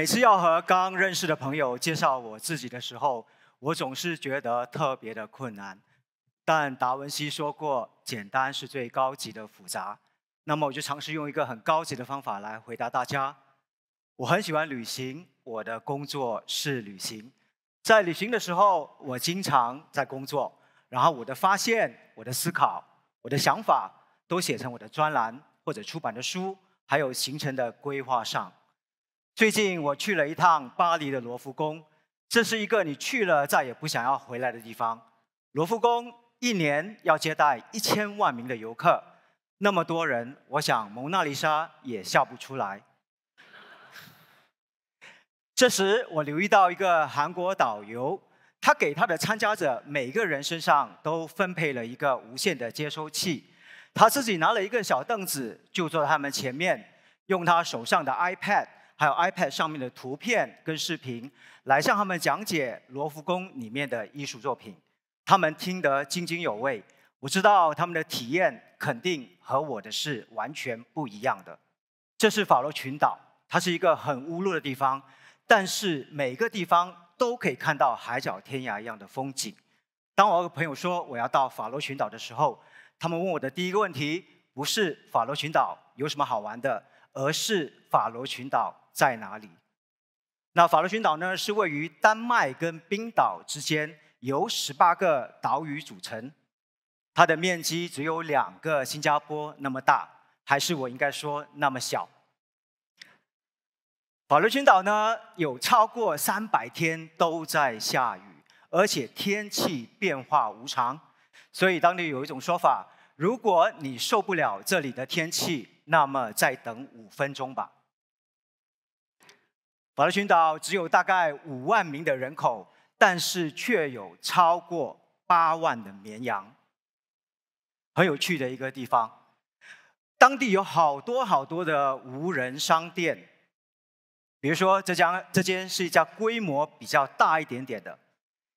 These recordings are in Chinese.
每次要和刚认识的朋友介绍我自己的时候，我总是觉得特别的困难。但达文西说过：“简单是最高级的复杂。”那么我就尝试用一个很高级的方法来回答大家。我很喜欢旅行，我的工作是旅行。在旅行的时候，我经常在工作。然后我的发现、我的思考、我的想法，都写成我的专栏或者出版的书，还有行程的规划上。最近我去了一趟巴黎的罗浮宫，这是一个你去了再也不想要回来的地方。罗浮宫一年要接待一千万名的游客，那么多人，我想蒙娜丽莎也笑不出来。这时我留意到一个韩国导游，他给他的参加者每个人身上都分配了一个无线的接收器，他自己拿了一个小凳子就坐在他们前面，用他手上的 iPad。还有 iPad 上面的图片跟视频，来向他们讲解罗浮宫里面的艺术作品，他们听得津津有味。我知道他们的体验肯定和我的是完全不一样的。这是法罗群岛，它是一个很污路的地方，但是每个地方都可以看到海角天涯一样的风景。当我朋友说我要到法罗群岛的时候，他们问我的第一个问题不是法罗群岛有什么好玩的，而是法罗群岛。在哪里？那法罗群岛呢？是位于丹麦跟冰岛之间，由十八个岛屿组成。它的面积只有两个新加坡那么大，还是我应该说那么小？法罗群岛呢，有超过三百天都在下雨，而且天气变化无常。所以当地有一种说法：如果你受不了这里的天气，那么再等五分钟吧。马来群岛只有大概五万名的人口，但是却有超过八万的绵羊，很有趣的一个地方。当地有好多好多的无人商店，比如说这家这间是一家规模比较大一点点的。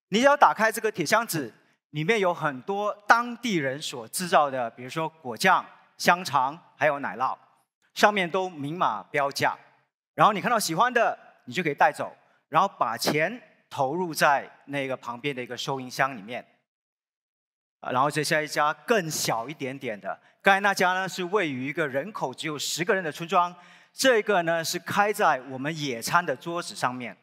你只要打开这个铁箱子，里面有很多当地人所制造的，比如说果酱、香肠还有奶酪，上面都明码标价。然后你看到喜欢的。你就可以带走，然后把钱投入在那个旁边的一个收银箱里面。啊，然后接下来一家更小一点点的，刚才那家呢是位于一个人口只有十个人的村庄，这个呢是开在我们野餐的桌子上面。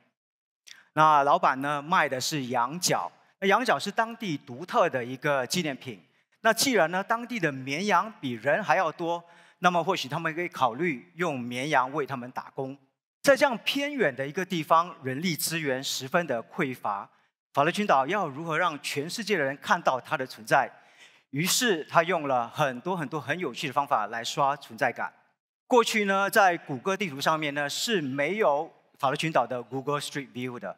那老板呢卖的是羊角，那羊角是当地独特的一个纪念品。那既然呢当地的绵羊比人还要多，那么或许他们可以考虑用绵羊为他们打工。在这样偏远的一个地方，人力资源十分的匮乏。法罗群岛要如何让全世界的人看到它的存在？于是他用了很多很多很有趣的方法来刷存在感。过去呢，在谷歌地图上面呢是没有法罗群岛的 Google Street View 的。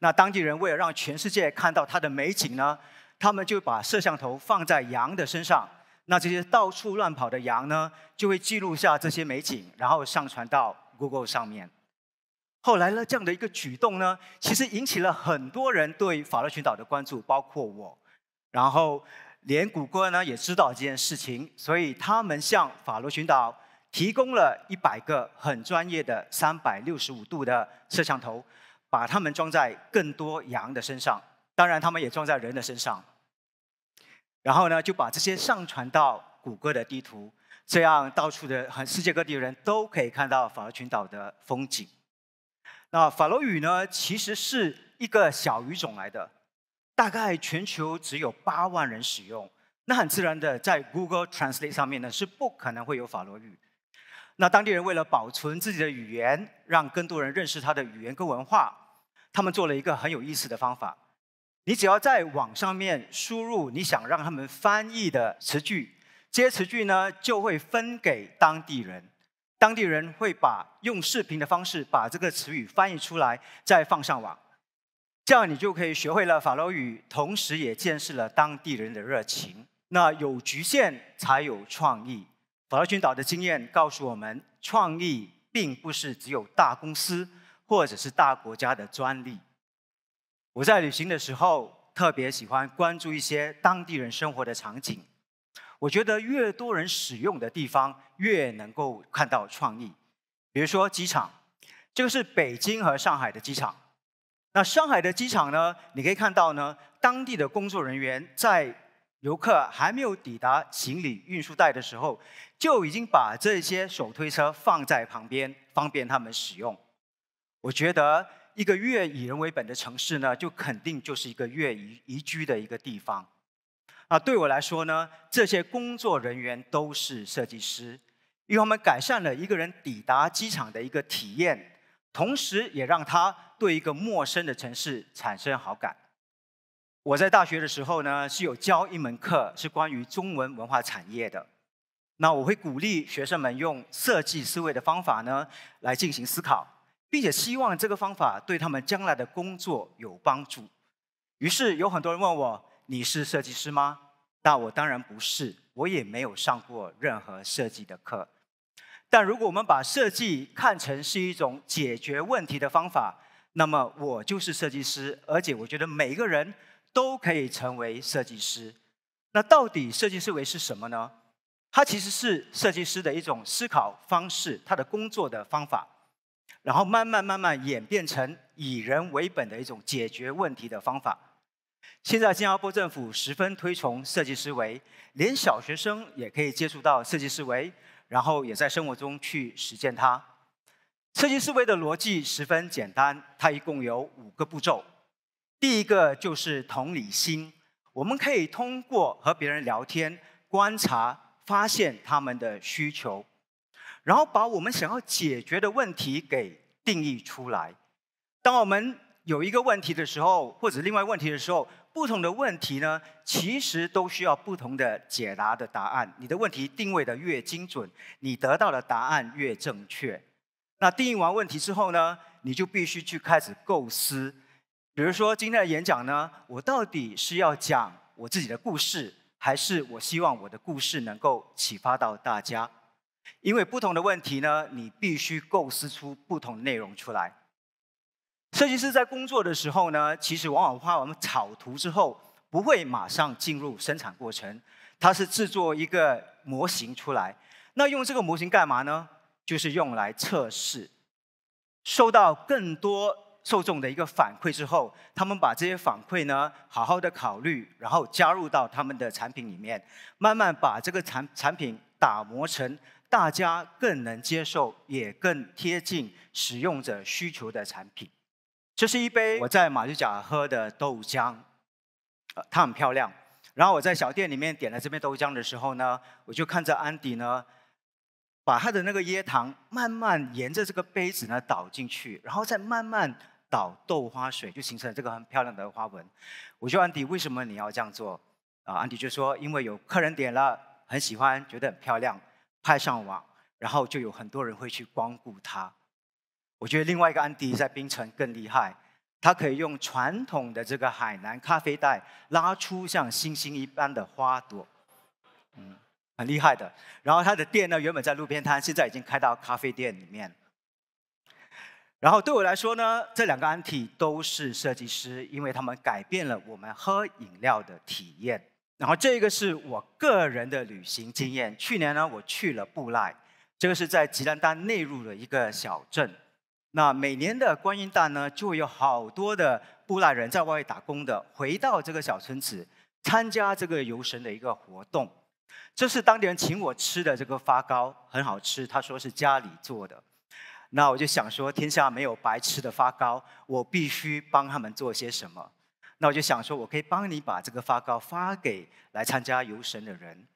那当地人为了让全世界看到它的美景呢，他们就把摄像头放在羊的身上。那这些到处乱跑的羊呢，就会记录下这些美景，然后上传到 Google 上面。后来呢，这样的一个举动呢，其实引起了很多人对法罗群岛的关注，包括我，然后连谷歌呢也知道这件事情，所以他们向法罗群岛提供了一百个很专业的三百六十五度的摄像头，把它们装在更多羊的身上，当然他们也装在人的身上，然后呢就把这些上传到谷歌的地图，这样到处的很世界各地的人都可以看到法罗群岛的风景。那法罗语呢，其实是一个小语种来的，大概全球只有八万人使用。那很自然的，在 Google Translate 上面呢，是不可能会有法罗语。那当地人为了保存自己的语言，让更多人认识他的语言跟文化，他们做了一个很有意思的方法：你只要在网上面输入你想让他们翻译的词句，这些词句呢，就会分给当地人。当地人会把用视频的方式把这个词语翻译出来，再放上网，这样你就可以学会了法罗语，同时也见识了当地人的热情。那有局限才有创意。法罗群岛的经验告诉我们，创意并不是只有大公司或者是大国家的专利。我在旅行的时候，特别喜欢关注一些当地人生活的场景。我觉得越多人使用的地方，越能够看到创意。比如说机场，这个是北京和上海的机场。那上海的机场呢？你可以看到呢，当地的工作人员在游客还没有抵达行李运输带的时候，就已经把这些手推车放在旁边，方便他们使用。我觉得一个越以人为本的城市呢，就肯定就是一个越宜宜居的一个地方。啊，对我来说呢，这些工作人员都是设计师，因为他们改善了一个人抵达机场的一个体验，同时也让他对一个陌生的城市产生好感。我在大学的时候呢，是有教一门课是关于中文文化产业的，那我会鼓励学生们用设计思维的方法呢来进行思考，并且希望这个方法对他们将来的工作有帮助。于是有很多人问我。你是设计师吗？那我当然不是，我也没有上过任何设计的课。但如果我们把设计看成是一种解决问题的方法，那么我就是设计师，而且我觉得每个人都可以成为设计师。那到底设计思维是什么呢？它其实是设计师的一种思考方式，他的工作的方法，然后慢慢慢慢演变成以人为本的一种解决问题的方法。现在新加坡政府十分推崇设计思维，连小学生也可以接触到设计思维，然后也在生活中去实践它。设计思维的逻辑十分简单，它一共有五个步骤。第一个就是同理心，我们可以通过和别人聊天、观察，发现他们的需求，然后把我们想要解决的问题给定义出来。当我们有一个问题的时候，或者另外问题的时候，不同的问题呢，其实都需要不同的解答的答案。你的问题定位的越精准，你得到的答案越正确。那定义完问题之后呢，你就必须去开始构思。比如说今天的演讲呢，我到底是要讲我自己的故事，还是我希望我的故事能够启发到大家？因为不同的问题呢，你必须构思出不同内容出来。设计师在工作的时候呢，其实往往画完草图之后，不会马上进入生产过程。他是制作一个模型出来，那用这个模型干嘛呢？就是用来测试。受到更多受众的一个反馈之后，他们把这些反馈呢，好好的考虑，然后加入到他们的产品里面，慢慢把这个产产品打磨成大家更能接受、也更贴近使用者需求的产品。这是一杯我在马六甲喝的豆浆，呃，它很漂亮。然后我在小店里面点了这杯豆浆的时候呢，我就看着安迪呢，把他的那个椰糖慢慢沿着这个杯子呢倒进去，然后再慢慢倒豆花水，就形成这个很漂亮的花纹。我就安迪：“为什么你要这样做？”啊，安迪就说：“因为有客人点了，很喜欢，觉得很漂亮，拍上网，然后就有很多人会去光顾它。我觉得另外一个安迪在槟城更厉害，他可以用传统的这个海南咖啡袋拉出像星星一般的花朵，嗯，很厉害的。然后他的店呢原本在路边摊，现在已经开到咖啡店里面。然后对我来说呢，这两个安迪都是设计师，因为他们改变了我们喝饮料的体验。然后这个是我个人的旅行经验。去年呢，我去了布赖，这个是在吉兰丹内陆的一个小镇。那每年的观音诞呢，就有好多的布赖人在外面打工的，回到这个小村子参加这个游神的一个活动。这是当地人请我吃的这个发糕，很好吃，他说是家里做的。那我就想说，天下没有白吃的发糕，我必须帮他们做些什么。那我就想说，我可以帮你把这个发糕发给来参加游神的人。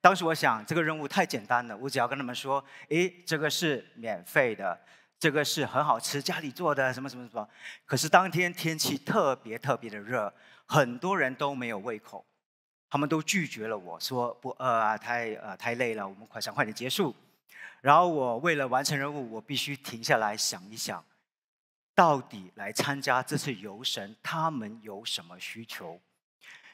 当时我想，这个任务太简单了，我只要跟他们说，诶，这个是免费的。这个是很好吃，家里做的什么什么什么，可是当天天气特别特别的热，很多人都没有胃口，他们都拒绝了我说不饿啊，太呃太累了，我们快想快点结束。然后我为了完成任务，我必须停下来想一想，到底来参加这次游神他们有什么需求？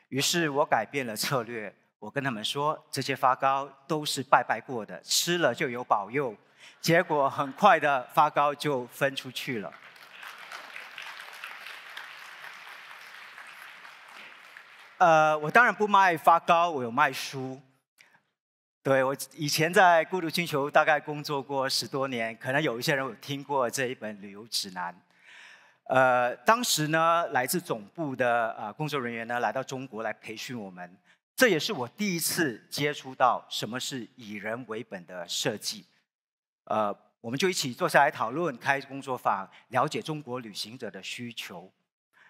于是我改变了策略，我跟他们说，这些发糕都是拜拜过的，吃了就有保佑。结果很快的发糕就分出去了。呃，我当然不卖发糕，我有卖书。对我以前在《孤独星球》大概工作过十多年，可能有一些人有听过这一本旅游指南。呃，当时呢，来自总部的呃工作人员呢来到中国来培训我们，这也是我第一次接触到什么是以人为本的设计。呃，我们就一起坐下来讨论，开工作坊，了解中国旅行者的需求。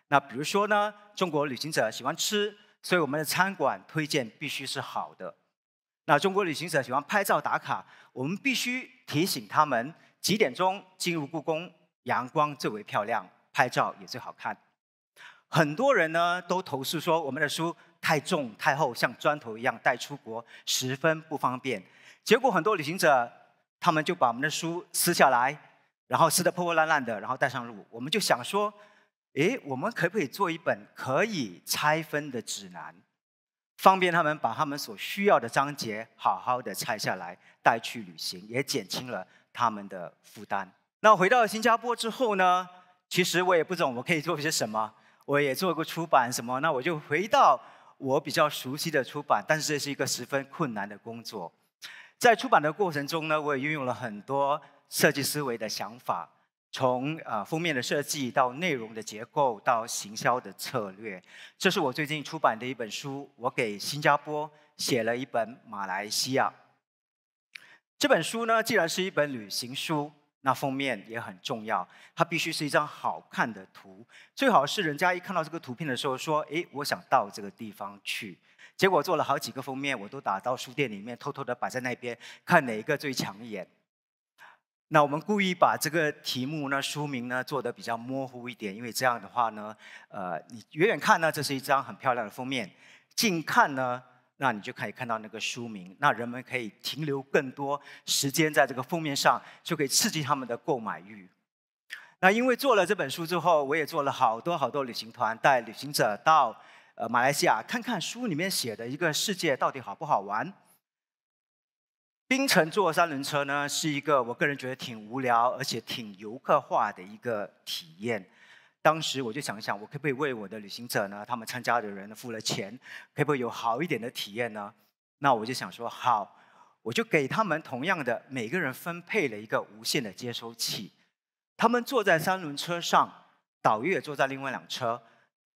那比如说呢，中国旅行者喜欢吃，所以我们的餐馆推荐必须是好的。那中国旅行者喜欢拍照打卡，我们必须提醒他们几点钟进入故宫，阳光最为漂亮，拍照也最好看。很多人呢都投诉说我们的书太重太厚，像砖头一样带出国十分不方便。结果很多旅行者。他们就把我们的书撕下来，然后撕的破破烂烂的，然后带上路。我们就想说，诶，我们可不可以做一本可以拆分的指南，方便他们把他们所需要的章节好好的拆下来带去旅行，也减轻了他们的负担。那回到新加坡之后呢？其实我也不懂我可以做些什么，我也做过出版什么，那我就回到我比较熟悉的出版，但是这是一个十分困难的工作。在出版的过程中呢，我也运用了很多设计思维的想法，从呃封面的设计到内容的结构到行销的策略。这是我最近出版的一本书，我给新加坡写了一本马来西亚。这本书呢，既然是一本旅行书，那封面也很重要，它必须是一张好看的图，最好是人家一看到这个图片的时候说：“诶，我想到这个地方去。”结果做了好几个封面，我都打到书店里面，偷偷的摆在那边，看哪一个最抢眼。那我们故意把这个题目呢、书名呢做的比较模糊一点，因为这样的话呢，呃，你远远看呢，这是一张很漂亮的封面；近看呢，那你就可以看到那个书名，那人们可以停留更多时间在这个封面上，就可以刺激他们的购买欲。那因为做了这本书之后，我也做了好多好多旅行团，带旅行者到。呃，马来西亚看看书里面写的一个世界到底好不好玩？槟城坐三轮车呢，是一个我个人觉得挺无聊而且挺游客化的一个体验。当时我就想一想，我可不可以为我的旅行者呢，他们参加的人付了钱，可不可以有好一点的体验呢？那我就想说，好，我就给他们同样的，每个人分配了一个无线的接收器。他们坐在三轮车上，导游也坐在另外两车。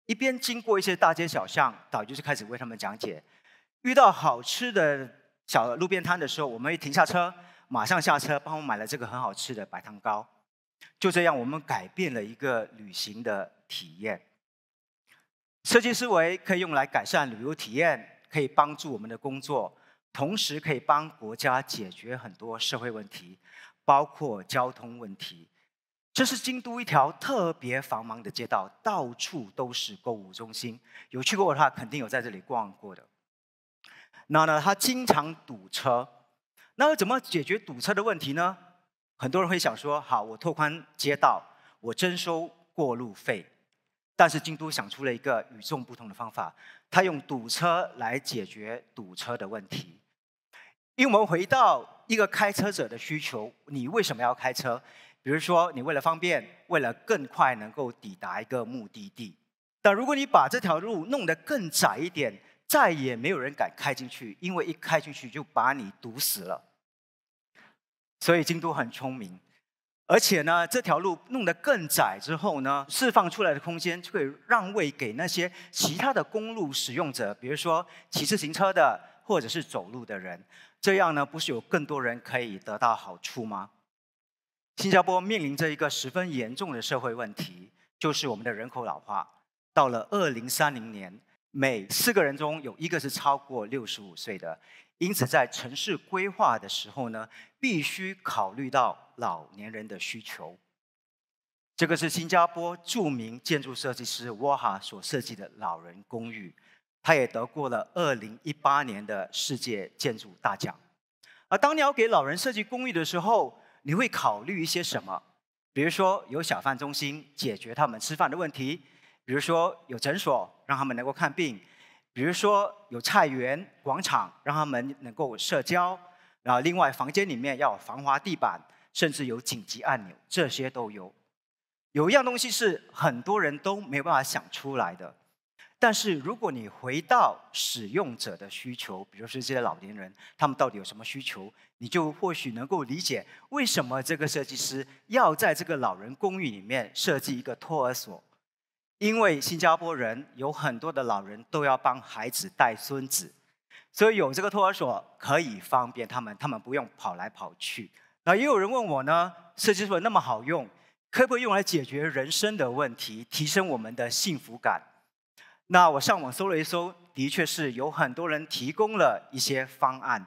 一边经过一些大街小巷，导游就开始为他们讲解。遇到好吃的小路边摊的时候，我们会停下车，马上下车帮我买了这个很好吃的白糖糕。就这样，我们改变了一个旅行的体验。设计思维可以用来改善旅游体验，可以帮助我们的工作，同时可以帮国家解决很多社会问题，包括交通问题。这是京都一条特别繁忙的街道，到处都是购物中心。有去过的话，肯定有在这里逛过的。那呢，它经常堵车。那怎么解决堵车的问题呢？很多人会想说：“好，我拓宽街道，我征收过路费。”但是京都想出了一个与众不同的方法，他用堵车来解决堵车的问题。因为我们回到一个开车者的需求，你为什么要开车？比如说，你为了方便，为了更快能够抵达一个目的地，但如果你把这条路弄得更窄一点，再也没有人敢开进去，因为一开进去就把你堵死了。所以京都很聪明，而且呢，这条路弄得更窄之后呢，释放出来的空间就会让位给那些其他的公路使用者，比如说骑自行车的或者是走路的人。这样呢，不是有更多人可以得到好处吗？新加坡面临着一个十分严重的社会问题，就是我们的人口老化。到了2030年，每四个人中有一个是超过65岁的，因此在城市规划的时候呢，必须考虑到老年人的需求。这个是新加坡著名建筑设计师沃哈所设计的老人公寓，他也得过了2018年的世界建筑大奖。而当你要给老人设计公寓的时候，你会考虑一些什么？比如说有小贩中心解决他们吃饭的问题，比如说有诊所让他们能够看病，比如说有菜园广场让他们能够社交，然后另外房间里面要有防滑地板，甚至有紧急按钮，这些都有。有一样东西是很多人都没有办法想出来的。但是如果你回到使用者的需求，比如说这些老年人，他们到底有什么需求，你就或许能够理解为什么这个设计师要在这个老人公寓里面设计一个托儿所，因为新加坡人有很多的老人都要帮孩子带孙子，所以有这个托儿所可以方便他们，他们不用跑来跑去。那也有人问我呢，设计出来那么好用，可不可以用来解决人生的问题，提升我们的幸福感？那我上网搜了一搜，的确是有很多人提供了一些方案，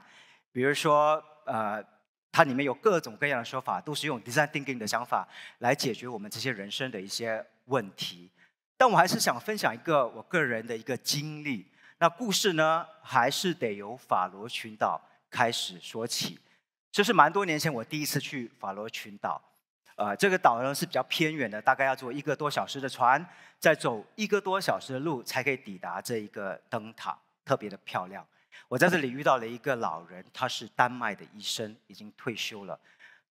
比如说，呃，它里面有各种各样的说法，都是用 design thinking 的想法来解决我们这些人生的一些问题。但我还是想分享一个我个人的一个经历。那故事呢，还是得由法罗群岛开始说起。这是蛮多年前我第一次去法罗群岛。啊，这个岛呢是比较偏远的，大概要坐一个多小时的船，再走一个多小时的路，才可以抵达这一个灯塔，特别的漂亮。我在这里遇到了一个老人，他是丹麦的医生，已经退休了。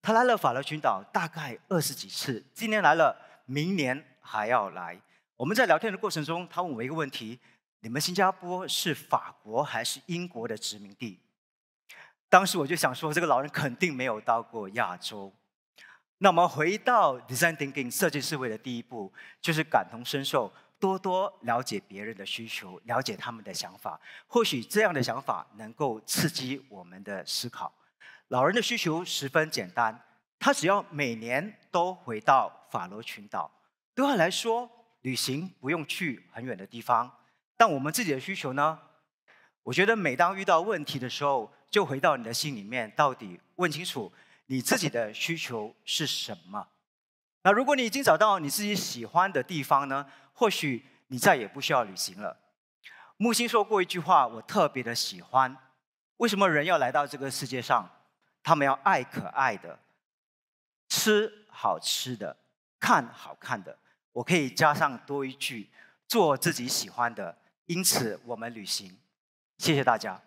他来了法罗群岛大概二十几次，今年来了，明年还要来。我们在聊天的过程中，他问我一个问题：你们新加坡是法国还是英国的殖民地？当时我就想说，这个老人肯定没有到过亚洲。那我们回到 design thinking 设计思维的第一步，就是感同身受，多多了解别人的需求，了解他们的想法。或许这样的想法能够刺激我们的思考。老人的需求十分简单，他只要每年都回到法罗群岛。对他来说，旅行不用去很远的地方。但我们自己的需求呢？我觉得每当遇到问题的时候，就回到你的心里面，到底问清楚。你自己的需求是什么？那如果你已经找到你自己喜欢的地方呢？或许你再也不需要旅行了。木星说过一句话，我特别的喜欢：为什么人要来到这个世界上？他们要爱可爱的，吃好吃的，看好看的。我可以加上多一句：做自己喜欢的。因此，我们旅行。谢谢大家。